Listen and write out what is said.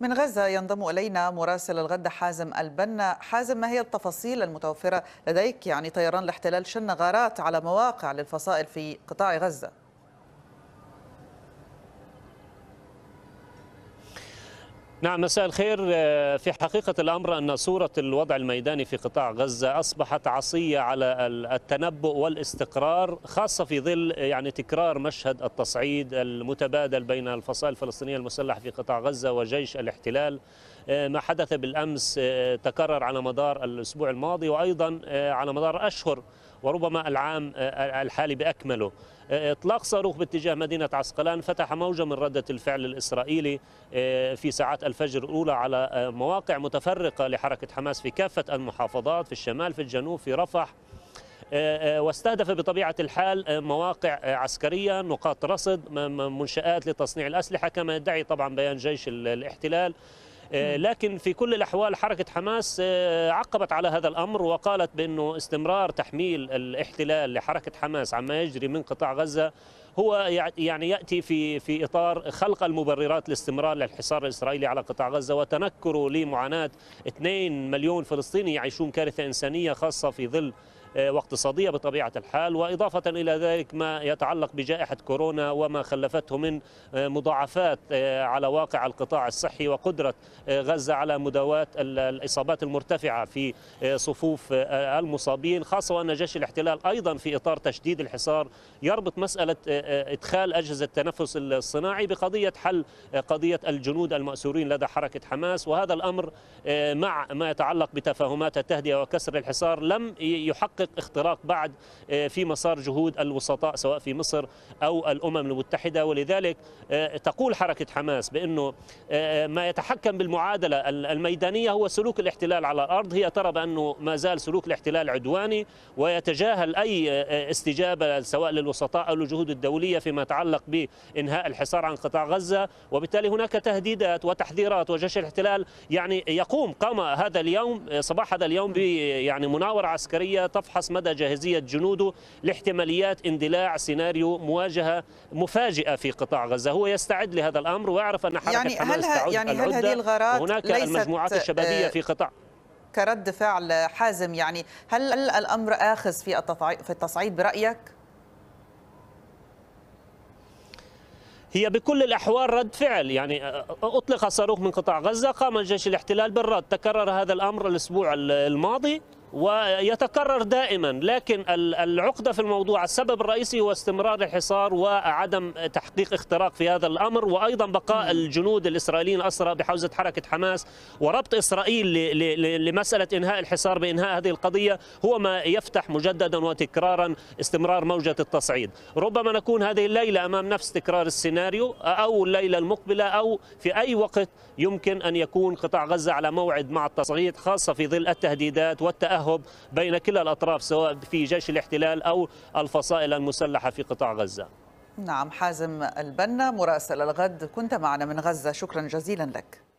من غزة ينضم إلينا مراسل الغد حازم البنا حازم ما هي التفاصيل المتوفرة لديك يعني طيران الاحتلال شن غارات على مواقع للفصائل في قطاع غزة نعم مساء الخير آه، في حقيقة الأمر أن صورة الوضع الميداني في قطاع غزة أصبحت عصية على التنبؤ والاستقرار خاصة في ظل يعني تكرار مشهد التصعيد المتبادل بين الفصائل الفلسطينية المسلحة في قطاع غزة وجيش الاحتلال آه، ما حدث بالأمس آه، تكرر على مدار الأسبوع الماضي وأيضا على مدار أشهر وربما العام آه، آه، الحالي بأكمله آه، إطلاق صاروخ باتجاه مدينة عسقلان فتح موجة من ردة الفعل الإسرائيلي في ساعات الفجر الأولى على مواقع متفرقة لحركة حماس في كافة المحافظات في الشمال في الجنوب في رفح واستهدف بطبيعة الحال مواقع عسكرية نقاط رصد منشآت لتصنيع الأسلحة كما يدعي طبعا بيان جيش الاحتلال آه، لكن في كل الأحوال حركة حماس آه، عقبت على هذا الأمر وقالت بأنه استمرار تحميل الاحتلال لحركة حماس عما يجري من قطاع غزة هو يعني ياتي في في اطار خلق المبررات لاستمرار للحصار الاسرائيلي على قطاع غزه وتنكره لمعاناه 2 مليون فلسطيني يعيشون كارثه انسانيه خاصه في ظل واقتصادية بطبيعة الحال وإضافة إلى ذلك ما يتعلق بجائحة كورونا وما خلفته من مضاعفات آه، على واقع القطاع الصحي وقدرة آه، غزة على مداواة الإصابات المرتفعة في آه، صفوف المصابين خاصة وأن جيش الاحتلال أيضا في إطار تشديد الحصار يربط مسألة إدخال أجهزة التنفس الصناعي بقضية حل قضية الجنود المأسورين لدى حركة حماس وهذا الأمر مع ما يتعلق بتفاهمات التهدئة وكسر الحصار لم يحقق يحقق اختراق بعد آه، في مسار جهود الوسطاء سواء في مصر أو الأمم المتحدة ولذلك آه، تقول حركة حماس بأنه آه، ما يتحكم بالمعادلة الميدانية هو سلوك الاحتلال على الأرض هي ترى بأنه ما زال سلوك الاحتلال عدواني ويتجاهل أي استجابة سواء للوسطاء أو للجهود الدولية فيما يتعلق بإنهاء الحصار عن قطاع غزة وبالتالي هناك تهديدات وتحذيرات وجيش الاحتلال يعني يقوم قام هذا اليوم صباح هذا اليوم يعني مناورة عسكرية تفحص يفحص مدى جاهزية جنوده لاحتماليات اندلاع سيناريو مواجهة مفاجئة في قطاع غزة هو يستعد لهذا الأمر ويعرف أن حركة يعني حماس هل تعود يعني هل هذه الغارات ليست المجموعات الشبابية آه، في قطاع كرد فعل حازم يعني هل الأمر آخذ في التصعيد برأيك؟ هي بكل الاحوال رد فعل يعني آه، آه، اطلق صاروخ من قطاع غزه قام جيش الاحتلال بالرد تكرر هذا الامر الاسبوع الماضي ويتكرر دائما لكن العقدة في الموضوع السبب الرئيسي هو استمرار الحصار وعدم تحقيق اختراق في هذا الأمر وأيضا بقاء الجنود الإسرائيليين الأسرى بحوزة حركة حماس وربط إسرائيل لمسألة إنهاء الحصار بإنهاء هذه القضية هو ما يفتح مجددا وتكرارا استمرار موجة التصعيد ربما نكون هذه الليلة أمام نفس تكرار السيناريو أو الليلة المقبلة أو في أي وقت يمكن أن يكون قطاع غزة على موعد مع التصعيد خاصة في ظل التهديدات والتأهل التفاهم بين كلا الأطراف سواء في جيش الاحتلال أو الفصائل المسلحة في قطاع غزة نعم حازم البنا مراسل الغد كنت معنا من غزة شكرا جزيلا لك